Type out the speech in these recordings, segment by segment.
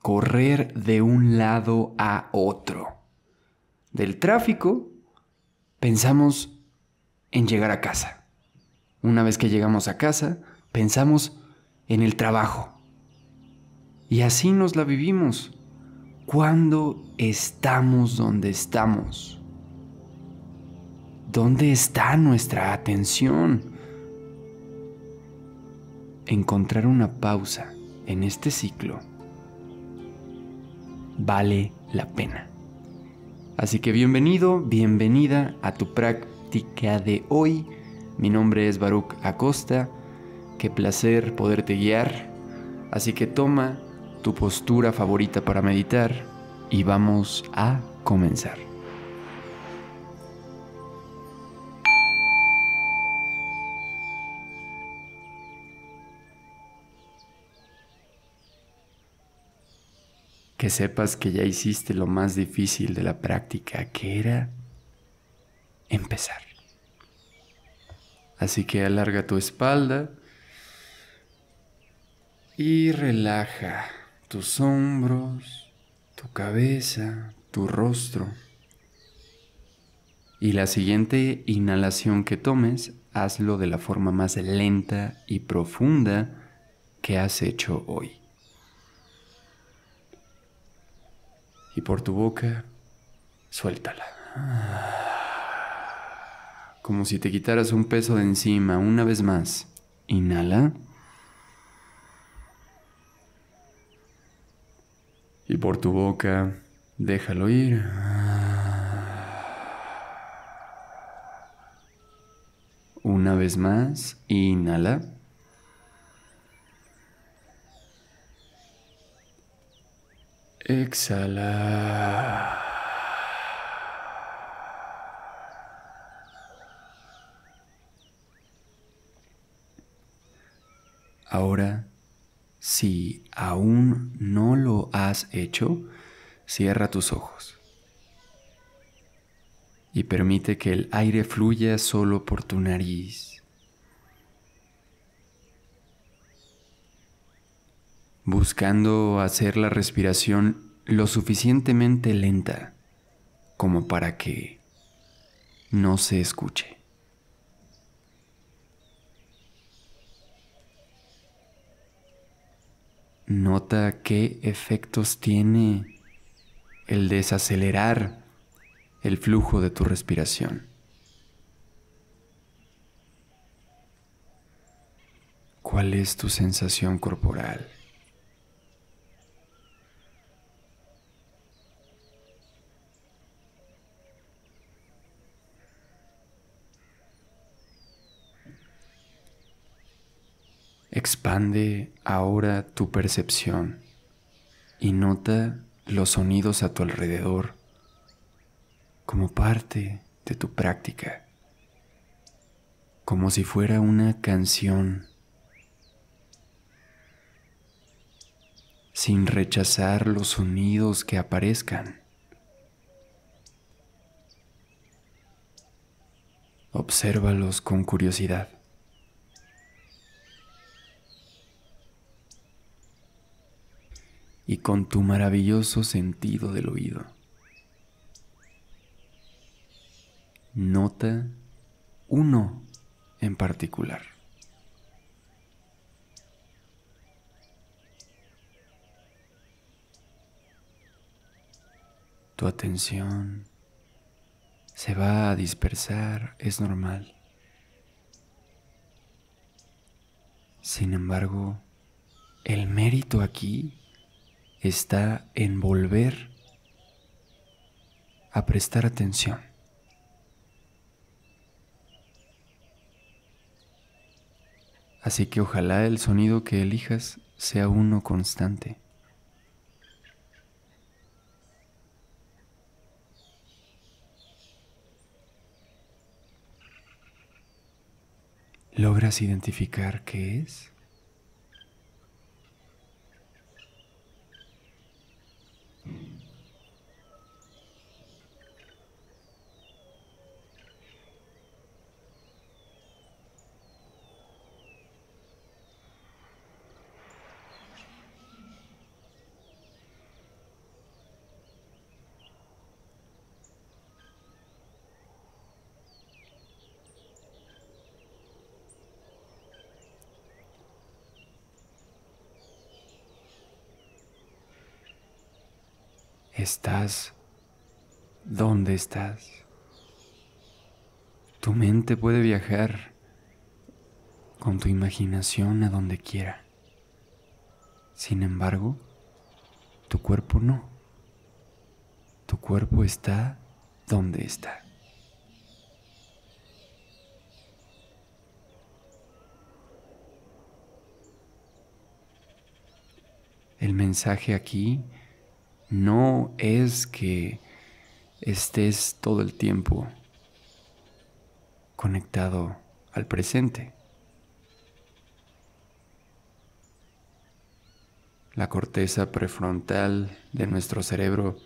correr de un lado a otro. Del tráfico, pensamos en llegar a casa. Una vez que llegamos a casa, pensamos en el trabajo. Y así nos la vivimos. Cuando estamos donde estamos? ¿Dónde está nuestra atención? Encontrar una pausa en este ciclo vale la pena. Así que bienvenido, bienvenida a tu práctica de hoy. Mi nombre es Baruch Acosta. Qué placer poderte guiar. Así que toma tu postura favorita para meditar y vamos a comenzar. que sepas que ya hiciste lo más difícil de la práctica, que era empezar. Así que alarga tu espalda y relaja tus hombros, tu cabeza, tu rostro. Y la siguiente inhalación que tomes, hazlo de la forma más lenta y profunda que has hecho hoy. y por tu boca suéltala. Como si te quitaras un peso de encima, una vez más. Inhala. Y por tu boca, déjalo ir. Una vez más, inhala. Exhala. Ahora, si aún no lo has hecho, cierra tus ojos y permite que el aire fluya solo por tu nariz. Buscando hacer la respiración lo suficientemente lenta como para que no se escuche. Nota qué efectos tiene el desacelerar el flujo de tu respiración. ¿Cuál es tu sensación corporal? Expande ahora tu percepción y nota los sonidos a tu alrededor como parte de tu práctica, como si fuera una canción, sin rechazar los sonidos que aparezcan. Obsérvalos con curiosidad. y con tu maravilloso sentido del oído. Nota uno en particular. Tu atención se va a dispersar, es normal. Sin embargo, el mérito aquí está en volver a prestar atención. Así que ojalá el sonido que elijas sea uno constante. ¿Logras identificar qué es? Mm-hmm. ¿Estás donde estás? Tu mente puede viajar con tu imaginación a donde quiera. Sin embargo, tu cuerpo no. Tu cuerpo está donde está. El mensaje aquí no es que estés todo el tiempo conectado al presente. La corteza prefrontal de nuestro cerebro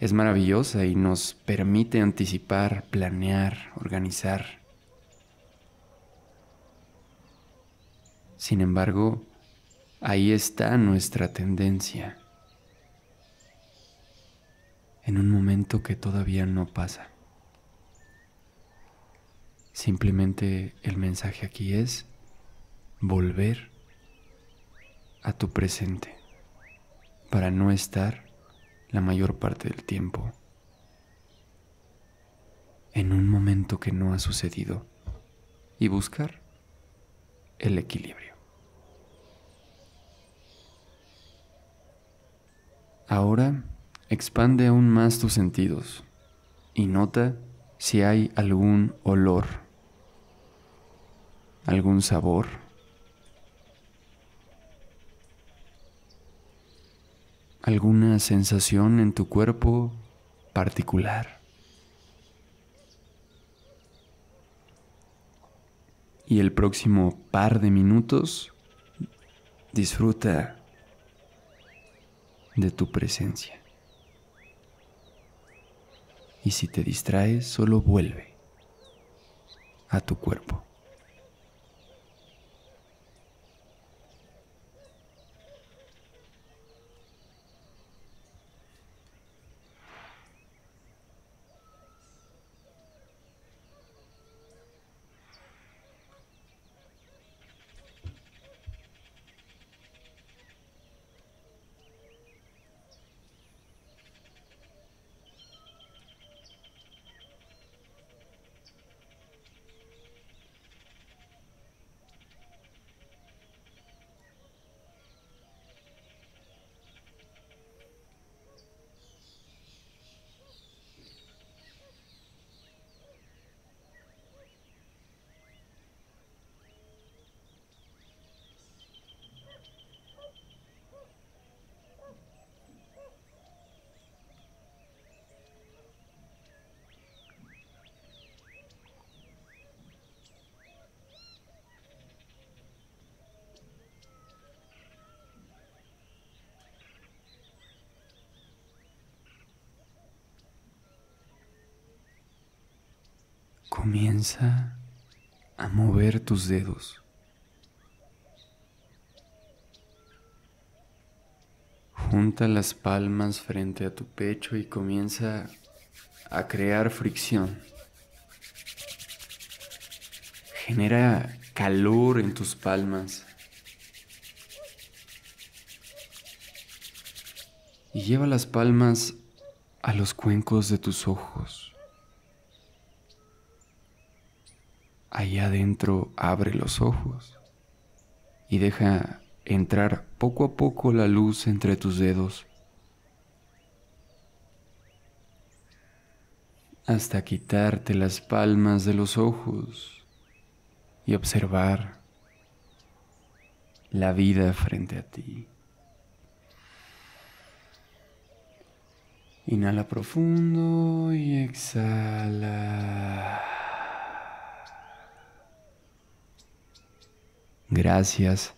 es maravillosa y nos permite anticipar, planear, organizar. Sin embargo, ahí está nuestra tendencia en un momento que todavía no pasa. Simplemente el mensaje aquí es volver a tu presente para no estar la mayor parte del tiempo en un momento que no ha sucedido y buscar el equilibrio. Ahora Expande aún más tus sentidos y nota si hay algún olor, algún sabor. alguna sensación en tu cuerpo particular. Y el próximo par de minutos disfruta de tu presencia y si te distraes solo vuelve a tu cuerpo. Comienza a mover tus dedos. Junta las palmas frente a tu pecho y comienza a crear fricción. Genera calor en tus palmas. Y lleva las palmas a los cuencos de tus ojos. allá adentro abre los ojos y deja entrar poco a poco la luz entre tus dedos hasta quitarte las palmas de los ojos y observar la vida frente a ti. Inhala profundo y exhala. Gracias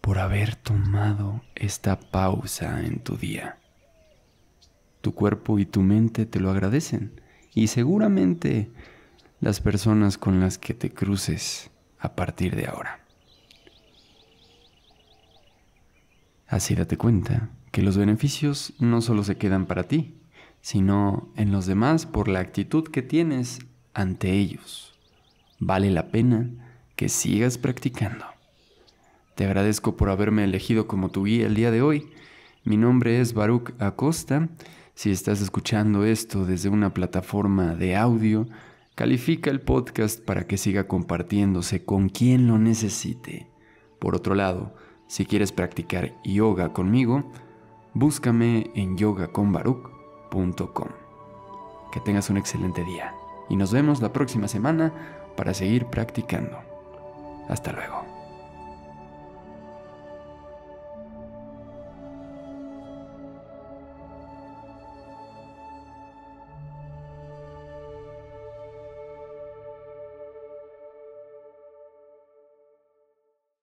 por haber tomado esta pausa en tu día. Tu cuerpo y tu mente te lo agradecen y seguramente las personas con las que te cruces a partir de ahora. Así date cuenta que los beneficios no solo se quedan para ti, sino en los demás por la actitud que tienes ante ellos. Vale la pena que sigas practicando. Te agradezco por haberme elegido como tu guía el día de hoy. Mi nombre es Baruch Acosta. Si estás escuchando esto desde una plataforma de audio, califica el podcast para que siga compartiéndose con quien lo necesite. Por otro lado, si quieres practicar yoga conmigo, búscame en yogaconbaruch.com. Que tengas un excelente día y nos vemos la próxima semana para seguir practicando. Hasta luego.